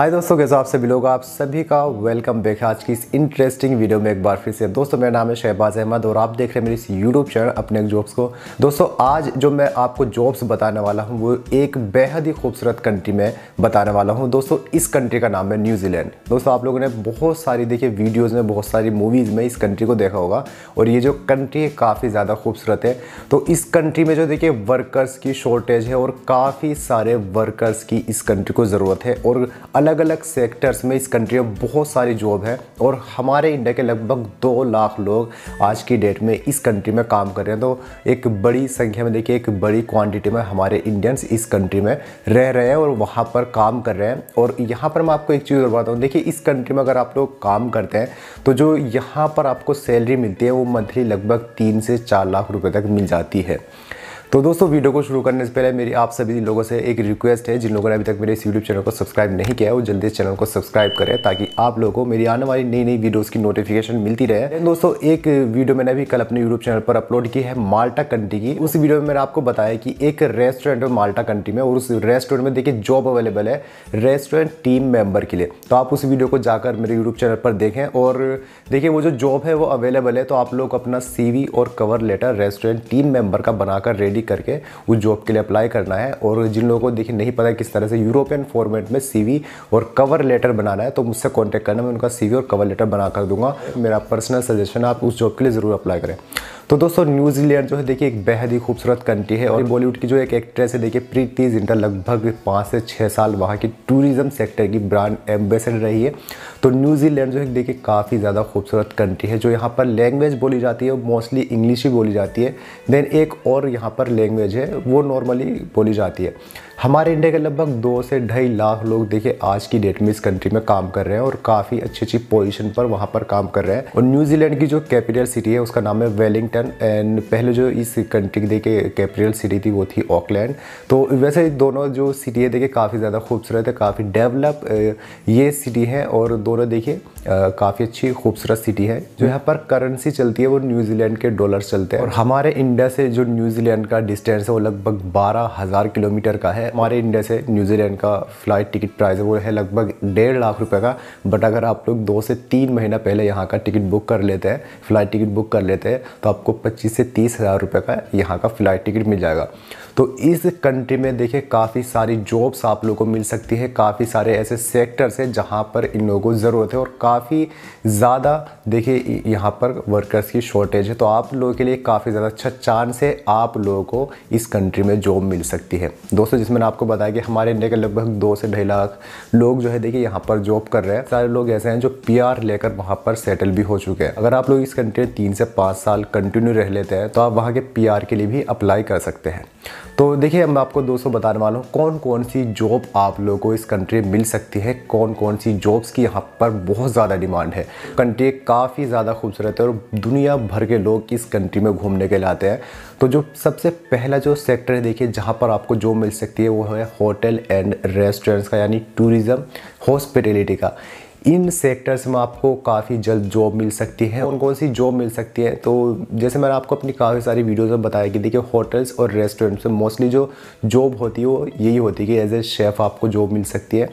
हाय दोस्तों कैसे आप सभी लोग आप सभी का वेलकम बैक आज की इस इंटरेस्टिंग वीडियो में एक बार फिर से दोस्तों मेरा नाम है शहबाज अहमद और आप देख रहे हैं मेरे इस यूट्यूब चैनल अपने जॉब्स को दोस्तों आज जो मैं आपको जॉब्स बताने वाला हूं वो एक बेहद ही खूबसूरत कंट्री में बताने वाला हूँ दोस्तों इस कंट्री का नाम है न्यूजीलैंड दोस्तों आप लोगों ने बहुत सारी देखिए वीडियोज़ में बहुत सारी मूवीज़ में इस कंट्री को देखा होगा और ये जो कंट्री है काफ़ी ज़्यादा खूबसूरत है तो इस कंट्री में जो देखिए वर्कर्स की शॉर्टेज है और काफ़ी सारे वर्कर्स की इस कंट्री को ज़रूरत है और अलग अलग अलग सेक्टर्स में इस कंट्री में बहुत सारी जॉब है और हमारे इंडिया के लगभग दो लाख लोग आज की डेट में इस कंट्री में काम कर रहे हैं तो एक बड़ी संख्या में देखिए एक बड़ी क्वांटिटी में हमारे इंडियंस इस कंट्री में रह रहे हैं और वहाँ पर काम कर रहे हैं और यहाँ पर मैं आपको एक चीज़ और बताता हूँ देखिए इस कंट्री में अगर आप लोग काम करते हैं तो जो यहाँ पर आपको सैलरी मिलती है वो मंथली लगभग तीन से चार लाख रुपये तक मिल जाती है तो दोस्तों वीडियो को शुरू करने से पहले मेरी आप सभी लोगों से एक रिक्वेस्ट है जिन लोगों ने अभी तक मेरे इस यूट्यूब चैनल को सब्सक्राइब नहीं किया है वो जल्दी इस चैनल को सब्सक्राइब करें ताकि आप लोगों को मेरी आने वाली नई नई वीडियोस की नोटिफिकेशन मिलती रहे दोस्तों एक वीडियो मैंने अभी कल अपने यूट्यूब चैनल पर अपलोड की है माल्टा कंट्री की उस वीडियो में मैंने आपको बताया कि एक रेस्टोरेंट है माल्टा कंट्री में और उस रेस्टोरेंट में देखिए जॉब अवेलेबल है रेस्टोरेंट टीम मेंबर के लिए तो आप उस वीडियो को जाकर मेरे यूट्यूब चैनल पर देखें और देखिए वो जो जॉब है वो अवेलेबल है तो आप लोग अपना सी और cover letter restaurant team member का बनाकर रेडी क्लिक करके उस जॉब के लिए अप्लाई करना है और जिन लोगों को देखिए नहीं पता किस तरह से यूरोपियन फॉर्मेट में सी और कवर लेटर बनाना है तो मुझसे कॉन्टैक्ट करना मैं उनका सी और कवर लेटर बना कर दूंगा मेरा पर्सनल सजेशन आप उस जॉब के लिए ज़रूर अप्लाई करें तो दोस्तों न्यूजीलैंड जो है देखिए एक बेहद ही खूबसूरत कंट्री है और बॉलीवुड की जो एक एक्ट्रेस है देखिए प्रीति जिंटा लगभग पाँच से छः साल वहाँ की टूरिज्म सेक्टर की ब्रांड एम्बेसडर रही है तो न्यूजीलैंड जो है देखिए काफ़ी ज़्यादा खूबसूरत कंट्री है जो यहाँ पर लैंग्वेज बोली जाती है मोस्टली इंग्लिश ही बोली जाती है देन एक और यहाँ पर लैंग्वेज है वो नॉर्मली बोली जाती है हमारे इंडिया के लगभग दो से ढाई लाख लोग देखिए आज की डेट में इस कंट्री में काम कर रहे हैं और काफ़ी अच्छी अच्छी पोजीशन पर वहाँ पर काम कर रहे हैं और न्यूजीलैंड की जो कैपिटल सिटी है उसका नाम है वेलिंगटन एंड पहले जो इस कंट्री की देखिए कैपिटल सिटी थी वो थी ऑकलैंड तो वैसे दोनों जो सिटी है देखिए काफ़ी ज़्यादा खूबसूरत है काफ़ी डेवलप ये सिटी है और दोनों देखिए काफ़ी अच्छी खूबसूरत सिटी है जो यहाँ पर करेंसी चलती है वो न्यूजीलैंड के डॉलर चलते हैं और हमारे इंडिया से जो न्यूजीलैंड का डिस्टेंस है वो लगभग बारह हज़ार किलोमीटर का है हमारे इंडिया से न्यूजीलैंड का फ्लाइट टिकट प्राइस है वो है लगभग डेढ़ लाख रुपए का बट अगर आप लोग दो से तीन महीना पहले यहाँ का टिकट बुक कर लेते हैं फ्लाइट टिकट बुक कर लेते हैं तो आपको पच्चीस से तीस हज़ार रुपये का यहाँ का फ्लाइट टिकट मिल जाएगा तो इस कंट्री में देखिए काफ़ी सारी जॉब्स आप लोगों को मिल सकती है काफ़ी सारे ऐसे सेक्टर्स है जहाँ पर इन लोगों को ज़रूरत है और काफ़ी ज़्यादा देखिए यहाँ पर वर्कर्स की शॉर्टेज है तो आप लोगों के लिए काफ़ी ज़्यादा अच्छा चांस है आप लोगों को इस कंट्री में जॉब मिल सकती है दोस्तों जिसमें मैंने आपको बताया कि हमारे इंडिया के लगभग दो से ढाई लाख लोग जो है देखिए यहाँ पर जॉब कर रहे हैं सारे लोग ऐसे हैं जो पी लेकर वहाँ पर सेटल भी हो चुके हैं अगर आप लोग इस कंट्री में तीन से पाँच साल कंटिन्यू रह लेते हैं तो आप वहाँ के पी के लिए भी अप्लाई कर सकते हैं तो देखिए मैं आपको दोस्तों बताने वाला हूँ कौन कौन सी जॉब आप लोगों को इस कंट्री में मिल सकती है कौन कौन सी जॉब्स की यहाँ पर बहुत ज़्यादा डिमांड है कंट्री काफ़ी ज़्यादा खूबसूरत है और दुनिया भर के लोग इस कंट्री में घूमने के लिए आते हैं तो जो सबसे पहला जो सेक्टर है देखिए जहाँ पर आपको जॉब मिल सकती है वो है होटल एंड रेस्टोरेंट्स का यानी टूरिज़्म हॉस्पिटेलिटी का इन सेक्टर्स में आपको काफ़ी जल्द जॉब मिल सकती है कौन कौन सी जॉब मिल सकती है तो जैसे मैंने आपको अपनी काफ़ी सारी वीडियोज़ में बताया कि देखिए होटल्स और रेस्टोरेंट्स में मोस्टली जो जॉब होती है वो यही होती है कि एज ए शेफ़ आपको जॉब मिल सकती है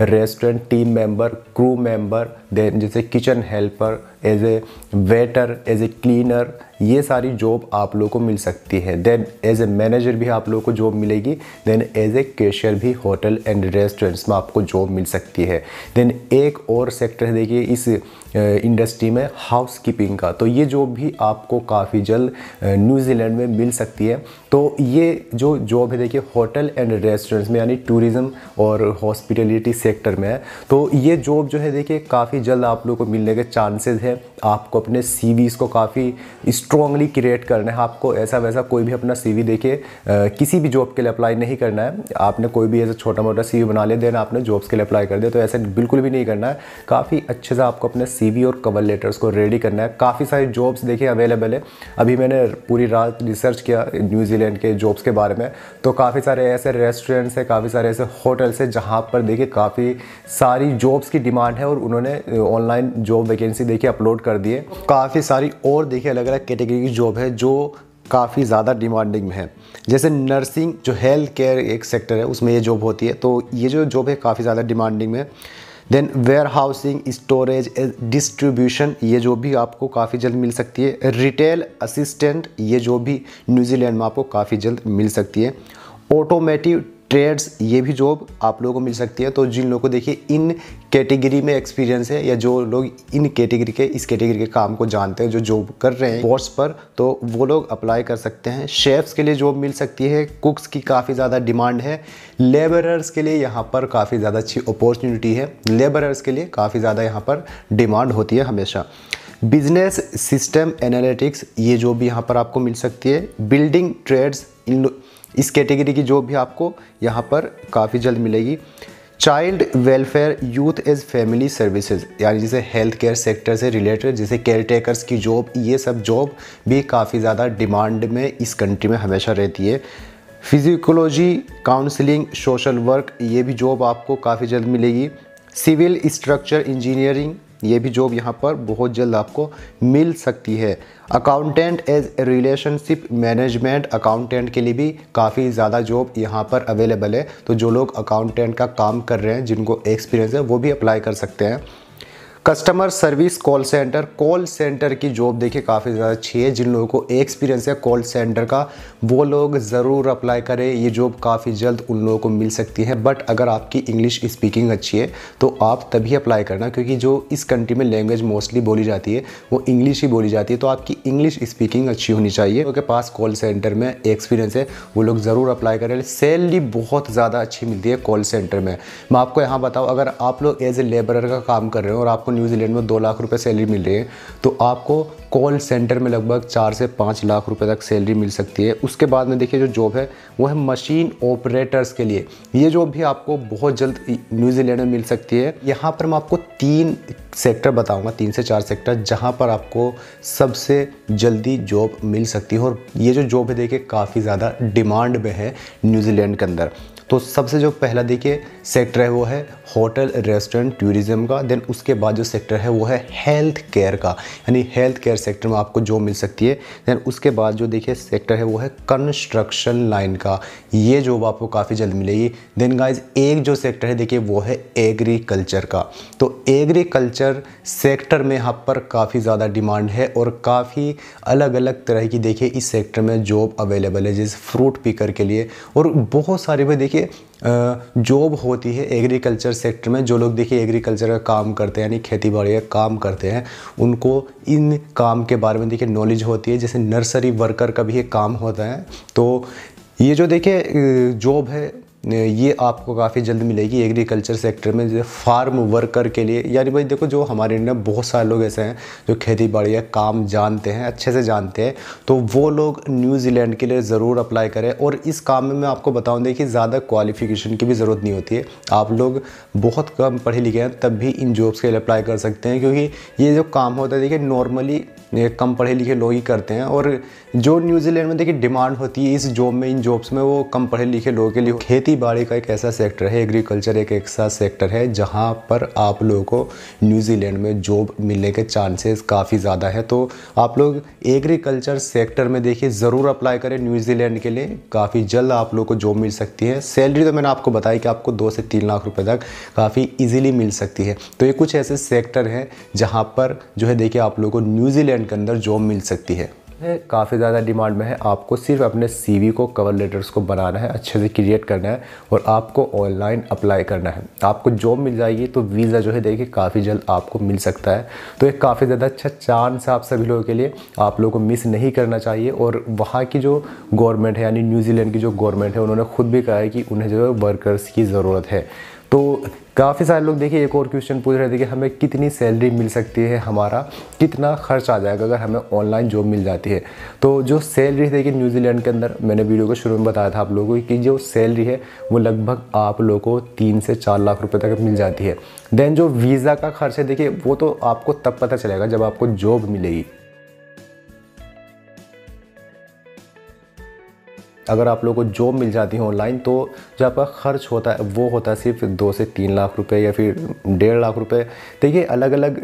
restaurant team member crew member then जैसे kitchen helper as a waiter as a cleaner ये सारी जॉब आप लोग को मिल सकती है देन एज ए मैनेजर भी आप लोग को जॉब मिलेगी देन एज ए कैशियर भी होटल एंड रेस्टोरेंट्स में आपको जॉब मिल सकती है देन एक और सेक्टर है देखिए इस इंडस्ट्री में हाउस कीपिंग का तो ये जॉब भी आपको काफ़ी जल्द न्यूजीलैंड में मिल सकती है तो ये जो जॉब है देखिए होटल एंड रेस्टोरेंट्स में यानी टूरिज़्म और हॉस्पिटलिटी सेक्टर में है तो ये जॉब जो है देखिए काफ़ी जल्द आप लोगों को मिलने के चांसेस है आपको अपने सी को काफ़ी स्ट्रॉन्गली क्रिएट करना है आपको ऐसा वैसा कोई भी अपना सी देखिए किसी भी जॉब के लिए अप्लाई नहीं करना है आपने कोई भी ऐसा छोटा मोटा सी बना ले देना आपने जॉब्स के लिए अप्लाई कर दिया तो ऐसा बिल्कुल भी नहीं करना है काफ़ी अच्छे से आपको अपने सी और कवर लेटर्स को रेडी करना है काफ़ी सारी जॉब्स देखिए अवेलेबल है अभी मैंने पूरी रात रिसर्च किया न्यूजीलैंड के जॉब्स के बारे में तो काफ़ी सारे ऐसे रेस्टोरेंट्स हैं काफ़ी सारे ऐसे होटल्स हैं जहाँ पर देखिए काफ़ी सारी जॉब्स की डिमांड है और उन्होंने ऑनलाइन जॉब वैकेंसी देखिए अपलोड कर दिए काफ़ी सारी और देखिए अलग अलग कैटेगरी की जॉब है जो काफ़ी ज़्यादा डिमांडिंग में है जैसे नर्सिंग जो हेल्थ केयर एक सेक्टर है उसमें ये जॉब होती है तो ये जो जॉब है काफ़ी ज़्यादा डिमांडिंग में then warehousing storage distribution ये जो भी आपको काफ़ी जल्द मिल सकती है रिटेल असिस्टेंट ये जो भी न्यूजीलैंड में आपको काफ़ी जल्द मिल सकती है ऑटोमेटिव ट्रेड्स ये भी जॉब आप लोगों को मिल सकती है तो जिन लोगों को देखिए इन कैटेगरी में एक्सपीरियंस है या जो लोग इन कैटेगरी के इस कैटेगरी के काम को जानते हैं जो जॉब कर रहे हैं बोर्ड्स पर तो वो लोग अप्लाई कर सकते हैं शेफ्स के लिए जॉब मिल सकती है कुक्स की काफ़ी ज़्यादा डिमांड है लेबरर्स के लिए यहाँ पर काफ़ी ज़्यादा अच्छी अपॉर्चुनिटी है लेबरर्स के लिए काफ़ी ज़्यादा यहाँ पर डिमांड होती है हमेशा बिजनेस सिस्टम एनालिटिक्स ये जॉब भी यहाँ पर आपको मिल सकती है बिल्डिंग ट्रेड्स इन इस कैटेगरी की जॉब भी आपको यहाँ पर काफ़ी जल्द मिलेगी child welfare youth as family services यानी जैसे हेल्थ केयर सेक्टर से रिलेटेड जैसे केयर टेकर्स की जॉब ये सब जॉब भी काफ़ी ज़्यादा डिमांड में इस कंट्री में हमेशा रहती है फिजिकोलॉजी काउंसलिंग सोशल वर्क ये भी जॉब आपको काफ़ी जल्द मिलेगी सिविल स्ट्रक्चर इंजीनियरिंग ये भी जॉब यहाँ पर बहुत जल्द आपको मिल सकती है accountant as relationship management accountant के लिए भी काफ़ी ज़्यादा जॉब यहाँ पर अवेलेबल है तो जो लोग अकाउंटेंट का काम कर रहे हैं जिनको एक्सपीरियंस है वो भी अप्लाई कर सकते हैं customer service call centre call centre की जॉब देखिए काफ़ी ज़्यादा अच्छी है जिन लोगों को एक्सपीरियंस है कॉल सेंटर का वो लोग ज़रूर अप्लाई करें ये जॉब काफ़ी जल्द उन लोगों को मिल सकती है बट अगर आपकी इंग्लिश स्पीकिंग अच्छी है तो आप तभी अप्लाई करना क्योंकि जो इस कंट्री में लैंग्वेज मोस्टली बोली जाती है वो इंग्लिश ही बोली जाती है तो आपकी इंग्लिश स्पीकिंग अच्छी होनी चाहिए उनके पास कॉल सेंटर में एक्सपीरियंस है वो लोग ज़रूर अप्लाई करें सैलरी बहुत ज़्यादा अच्छी मिलती है कॉल सेंटर में मैं आपको यहाँ बताऊँ अगर आप लोग एज ए लेबर का काम कर रहे हो और आपको न्यूजीलैंड में दो लाख रुपये सैलरी मिल रही है तो आपको कॉल सेंटर में लगभग चार से पाँच लाख रुपए तक सैलरी मिल सकती है उसके बाद में देखिए जो जॉब है वो है मशीन ऑपरेटर्स के लिए ये जॉब भी आपको बहुत जल्द न्यूजीलैंड में मिल सकती है यहाँ पर मैं आपको तीन सेक्टर बताऊँगा तीन से चार सेक्टर जहाँ पर आपको सबसे जल्दी जॉब मिल सकती है और ये जो जॉब है देखिए काफ़ी ज़्यादा डिमांड में है न्यूजीलैंड के अंदर तो सबसे जो पहला देखिए सेक्टर है वो है होटल रेस्टोरेंट टूरिज़म का देन उसके बाद जो सेक्टर है वो है हेल्थ केयर का यानी हेल्थ केयर सेक्टर में आपको जॉब मिल सकती है देन उसके बाद जो देखिए सेक्टर है वो है कंस्ट्रक्शन लाइन का ये जॉब आपको काफ़ी जल्द मिलेगी देन गाइज एक जो सेक्टर है देखिए वो है एग्रीकल्चर का तो एग्रीकल्चर सेक्टर में यहाँ पर काफ़ी ज़्यादा डिमांड है और काफ़ी अलग अलग तरह की देखिए इस सेक्टर में जॉब अवेलेबल है जैसे फ्रूट पिकर के लिए और बहुत सारे भी देखिए जॉब होती है एग्रीकल्चर सेक्टर में जो लोग देखिए एग्रीकल्चर का काम करते हैं यानी खेती बाड़ी का काम करते हैं उनको इन काम के बारे में देखिए नॉलेज होती है जैसे नर्सरी वर्कर का भी एक काम होता है तो ये जो देखिए जॉब है ये आपको काफ़ी जल्द मिलेगी एग्रीकल्चर सेक्टर में जैसे फार्म वर्कर के लिए यानी भाई देखो जो हमारे इंडिया में बहुत सारे लोग ऐसे हैं जो खेती बाड़ी या काम जानते हैं अच्छे से जानते हैं तो वो लोग न्यूजीलैंड के लिए ज़रूर अप्लाई करें और इस काम में मैं आपको बताऊँ देखिए ज़्यादा क्वालिफिकेशन की भी ज़रूरत नहीं होती है आप लोग बहुत कम पढ़े लिखे हैं तब भी इन जॉब्स के लिए अप्लाई कर सकते हैं क्योंकि ये जो काम होता है देखिए नॉर्मली कम पढ़े लिखे लोग ही करते हैं और जो न्यूजीलैंड में देखिए डिमांड होती है इस जॉब में इन जॉब्स में वो कम पढ़े लिखे लोगों के लिए खेती बाड़ी का एक ऐसा सेक्टर है एग्रीकल्चर एक ऐसा सेक्टर है जहाँ पर आप लोगों को न्यूजीलैंड में जॉब मिलने के चांसेस काफ़ी ज़्यादा है तो आप लोग एग्रीकल्चर सेक्टर में देखिए ज़रूर अप्लाई करें न्यूजीलैंड के लिए काफ़ी जल्द आप लोग को जॉब मिल सकती है सैलरी तो मैंने आपको बताया कि आपको दो से तीन लाख रुपये तक काफ़ी ईजिली मिल सकती है तो ये कुछ ऐसे सेक्टर हैं जहाँ पर जो है देखिए आप लोग को न्यूजीलैंड सेकंड के अंदर जॉब मिल सकती है काफ़ी ज़्यादा डिमांड में है आपको सिर्फ अपने सीवी को कवर लेटर्स को बनाना है अच्छे से क्रिएट करना है और आपको ऑनलाइन अप्लाई करना है आपको जॉब मिल जाएगी तो वीज़ा जो है देखिए काफ़ी जल्द आपको मिल सकता है तो एक काफ़ी ज़्यादा अच्छा चांस है आप सभी लोगों के लिए आप लोगों को मिस नहीं करना चाहिए और वहाँ की जो गवर्नमेंट है यानी न्यूजीलैंड की जो गवर्नमेंट है उन्होंने खुद भी कहा है कि उन्हें जो है वर्कर्स की ज़रूरत है तो काफ़ी सारे लोग देखिए एक और क्वेश्चन पूछ रहे थे कि हमें कितनी सैलरी मिल सकती है हमारा कितना खर्च आ जाएगा अगर हमें ऑनलाइन जॉब मिल जाती है तो जो सैलरी देखिए न्यूजीलैंड के अंदर मैंने वीडियो को शुरू में बताया था आप लोगों की कि जो सैलरी है वो लगभग आप लोगों को तीन से चार लाख रुपये तक मिल जाती है देन जो वीज़ा का खर्च है देखिए वो तो आपको तब पता चलेगा जब आपको जॉब मिलेगी अगर आप लोगों को जॉब मिल जाती है ऑनलाइन तो जो आपका खर्च होता है वो होता है सिर्फ दो से तीन लाख रुपए या फिर डेढ़ लाख रुपए तो ये अलग अलग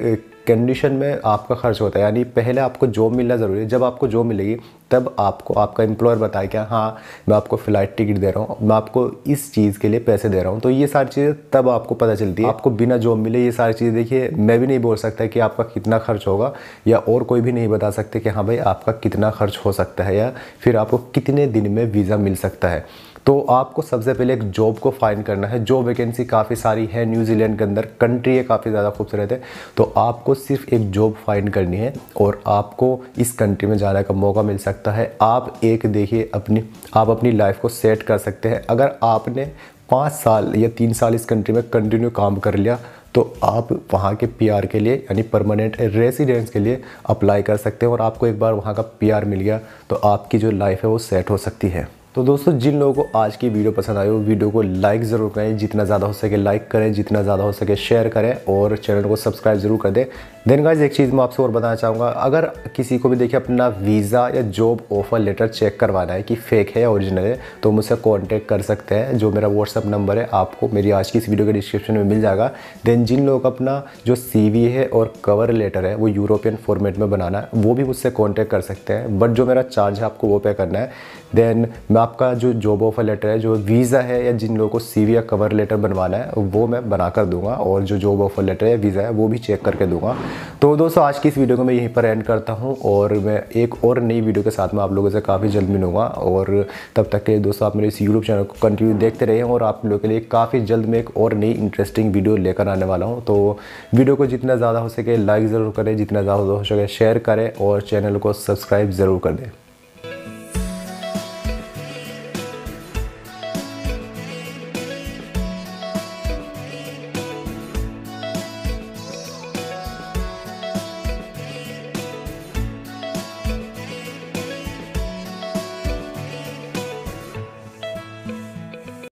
कंडीशन में आपका खर्च होता है यानी पहले आपको जॉब मिलना ज़रूरी है जब आपको जॉब मिलेगी तब आपको आपका एम्प्लॉयर बताए क्या हाँ मैं आपको फ़्लाइट टिकट दे रहा हूँ मैं आपको इस चीज़ के लिए पैसे दे रहा हूँ तो ये सारी चीज़ें तब आपको पता चलती है आपको बिना जॉब मिले ये सारी चीज़ें देखिए मैं भी नहीं बोल सकता कि आपका कितना खर्च होगा या और कोई भी नहीं बता सकते कि हाँ भाई आपका कितना खर्च हो सकता है या फिर आपको कितने दिन में वीज़ा मिल सकता है तो आपको सबसे पहले एक जॉब को फाइंड करना है जॉब वैकेंसी काफ़ी सारी है न्यूजीलैंड के अंदर कंट्री है काफ़ी ज़्यादा खूबसूरत है तो आपको सिर्फ एक जॉब फाइंड करनी है और आपको इस कंट्री में जाने का मौका मिल सकता है आप एक देखिए अपनी आप अपनी लाइफ को सेट कर सकते हैं अगर आपने पाँच साल या तीन साल इस कंट्री में कंटिन्यू काम कर लिया तो आप वहाँ के पीआर के लिए यानी परमानेंट रेजिडेंस के लिए अप्लाई कर सकते हैं और आपको एक बार वहाँ का पीआर मिल गया तो आपकी जो लाइफ है वो सेट हो सकती है तो दोस्तों जिन लोगों को आज की वीडियो पसंद आई हो वीडियो को लाइक ज़रूर करें जितना ज़्यादा हो सके लाइक करें जितना ज़्यादा हो सके शेयर करें और चैनल को सब्सक्राइब ज़रूर कर दें देन गाइज एक चीज़ मैं आपसे और बताना चाहूँगा अगर किसी को भी देखिए अपना वीज़ा या जॉब ऑफर लेटर चेक करवाना है कि फेक है या ओरिजिनल है तो मुझसे कॉन्टैक्ट कर सकते हैं जो मेरा व्हाट्सअप नंबर है आपको मेरी आज की इस वीडियो के डिस्क्रिप्शन में मिल जाएगा देन जिन लोग अपना जो सी है और कवर लेटर है वो यूरोपियन फॉर्मेट में बनाना है वो भी मुझसे कॉन्टैक्ट कर सकते हैं बट जो मेरा चार्ज है आपको वो पे करना है देन मैं आपका जो जॉब ऑफर लेटर है जो वीज़ा है या जिन लोगों को सी या कवर लेटर बनवाना है वो मैं बना कर दूंगा और जो जॉब ऑफर लेटर है वीज़ा है वो भी चेक करके दूंगा तो दोस्तों आज की इस वीडियो को मैं यहीं पर एंड करता हूँ और मैं एक और नई वीडियो के साथ में आप लोगों से काफ़ी जल्द मिलूँगा और तब तक के दोस्तों आप मेरे इस यूट्यूब चैनल को कंटिन्यू देखते रहे और आप लोगों के लिए काफ़ी जल्द मैं एक और नई इंटरेस्टिंग वीडियो लेकर आने वाला हूँ तो वीडियो को जितना ज़्यादा हो सके लाइक ज़रूर करें जितना ज़्यादा हो सके शेयर करें और चैनल को सब्सक्राइब ज़रूर कर दें